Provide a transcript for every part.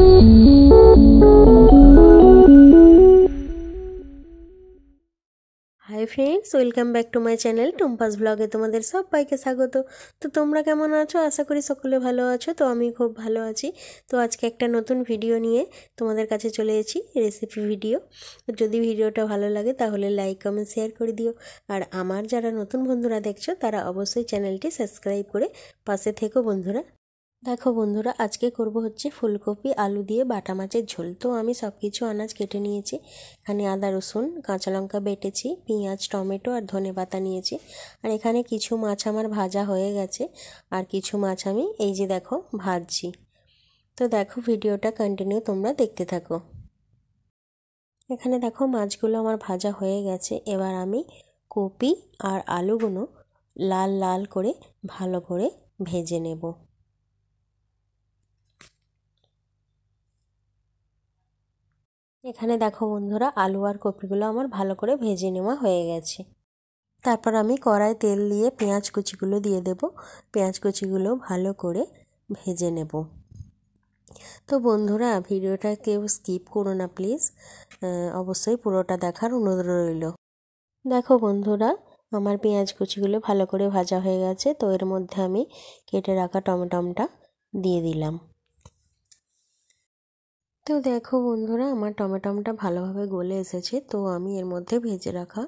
High friends welcome back to my channel Tumpa's ব্লগে তোমাদের সবাইকে স্বাগত তো তোমরা কেমন আছো আশা করি সকলে ভালো আছো তো আমি খুব ভালো আছি তো আজকে একটা নতুন ভিডিও নিয়ে তোমাদের কাছে চলে এসেছি রেসিপি ভিডিও যদি ভিডিওটা ভালো লাগে তাহলে লাইক কমেন্ট শেয়ার করে দিও আর আমার যারা নতুন বন্ধুরা দেখছো তারা অবশ্যই চ্যানেলটি সাবস্ক্রাইব করে পাশে থেকো বন্ধুরা দেখো বন্ধুরা আজকে করব হচ্ছে ফুলকপি আলু দিয়ে বাটা মাছের ঝোল তো আমি সব কিছু আনাজ কেটে নিয়েছি এখানে আদা রসুন কাঁচা লঙ্কা বেটেছি পেঁয়াজ টমেটো আর ধনে পাতা নিয়েছি আর এখানে কিছু মাছ আমার ভাজা হয়ে গেছে আর কিছু মাছ আমি এই যে দেখো ভাজছি তো দেখো ভিডিওটা কন্টিনিউ তোমরা দেখতে থাকো এখানে দেখো মাছগুলো আমার ভাজা হয়ে গেছে এবার আমি কপি আর আলুগুলো লাল লাল করে ভালো করে ভেজে নেব এখানে দেখো বন্ধুরা আলু আর কপিগুলো আমার ভালো করে ভেজে নেওয়া হয়ে গেছে তারপর আমি কড়াই তেল দিয়ে পেঁয়াজ কুচিগুলো দিয়ে দেব পেঁয়াজ কুচিগুলো ভালো করে ভেজে নেব তো বন্ধুরা ভিডিওটা কেউ স্কিপ করো না প্লিজ অবশ্যই পুরোটা দেখার অনুরোধ রইল দেখো বন্ধুরা আমার পেঁয়াজ কুচিগুলো ভালো করে ভাজা হয়ে গেছে তো এর মধ্যে আমি কেটে রাখা টমেটমটা দিয়ে দিলাম তো দেখো বন্ধুরা আমার টমেটমটা ভালোভাবে গলে এসেছে তো আমি এর মধ্যে ভেজে রাখা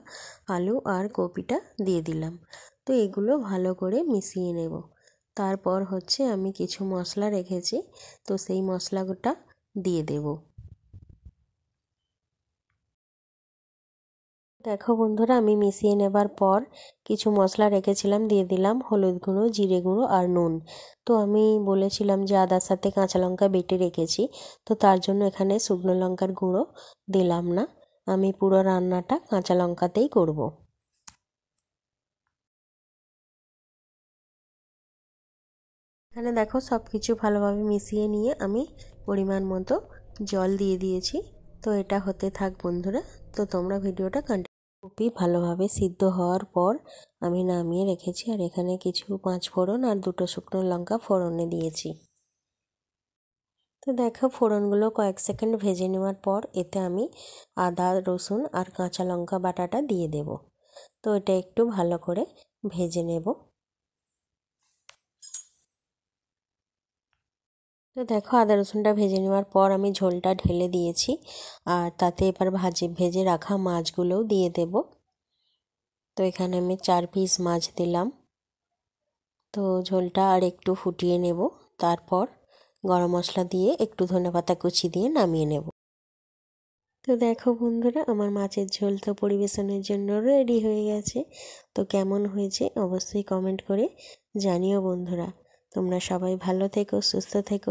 আলু আর কপিটা দিয়ে দিলাম তো এগুলো ভালো করে মিশিয়ে নেব তারপর হচ্ছে আমি কিছু মশলা রেখেছি তো সেই মশলাটা দিয়ে দেবো দেখো বন্ধুরা আমি মিশিয়ে নেবার পর কিছু মশলা রেখেছিলাম দিয়ে দিলাম হলুদ গুঁড়ো জিরে গুঁড়ো আর নুন তো আমি বলেছিলাম যে আদার সাথে কাঁচা লঙ্কা বেটে রেখেছি তো তার জন্য এখানে শুকনো লঙ্কার গুঁড়ো দিলাম না আমি পুরো রান্নাটা কাঁচা লঙ্কাতেই করব। এখানে দেখো সব কিছু ভালোভাবে মিশিয়ে নিয়ে আমি পরিমাণ মতো জল দিয়ে দিয়েছি তো এটা হতে থাক বন্ধুরা তো তোমরা ভিডিওটা কন্টিনিউ কপি ভালোভাবে সিদ্ধ হওয়ার পর আমি নামিয়ে রেখেছি আর এখানে কিছু পাঁচ ফোড়ন আর দুটো শুকনো লঙ্কা ফোড়নে দিয়েছি তো দেখো ফোড়নগুলো কয়েক সেকেন্ড ভেজে নেওয়ার পর এতে আমি আদা রসুন আর কাঁচা লঙ্কা বাটাটা দিয়ে দেব তো এটা একটু ভালো করে ভেজে নেব তো দেখো আদা রসুনটা ভেজে নেওয়ার পর আমি ঝোলটা ঢেলে দিয়েছি আর তাতে এবার ভাজে ভেজে রাখা মাছগুলোও দিয়ে দেব তো এখানে আমি চার পিস মাছ দিলাম তো ঝোলটা আর একটু ফুটিয়ে নেব তারপর গরম মশলা দিয়ে একটু ধনে পাতা কুচি দিয়ে নামিয়ে নেব তো দেখো বন্ধুরা আমার মাছের ঝোল তো পরিবেশনের জন্য রেডি হয়ে গেছে তো কেমন হয়েছে অবশ্যই কমেন্ট করে জানিও বন্ধুরা তোমরা সবাই ভালো থেকো সুস্থ থেকো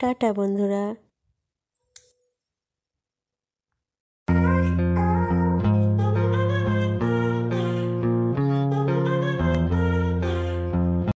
টাটা বন্ধুরা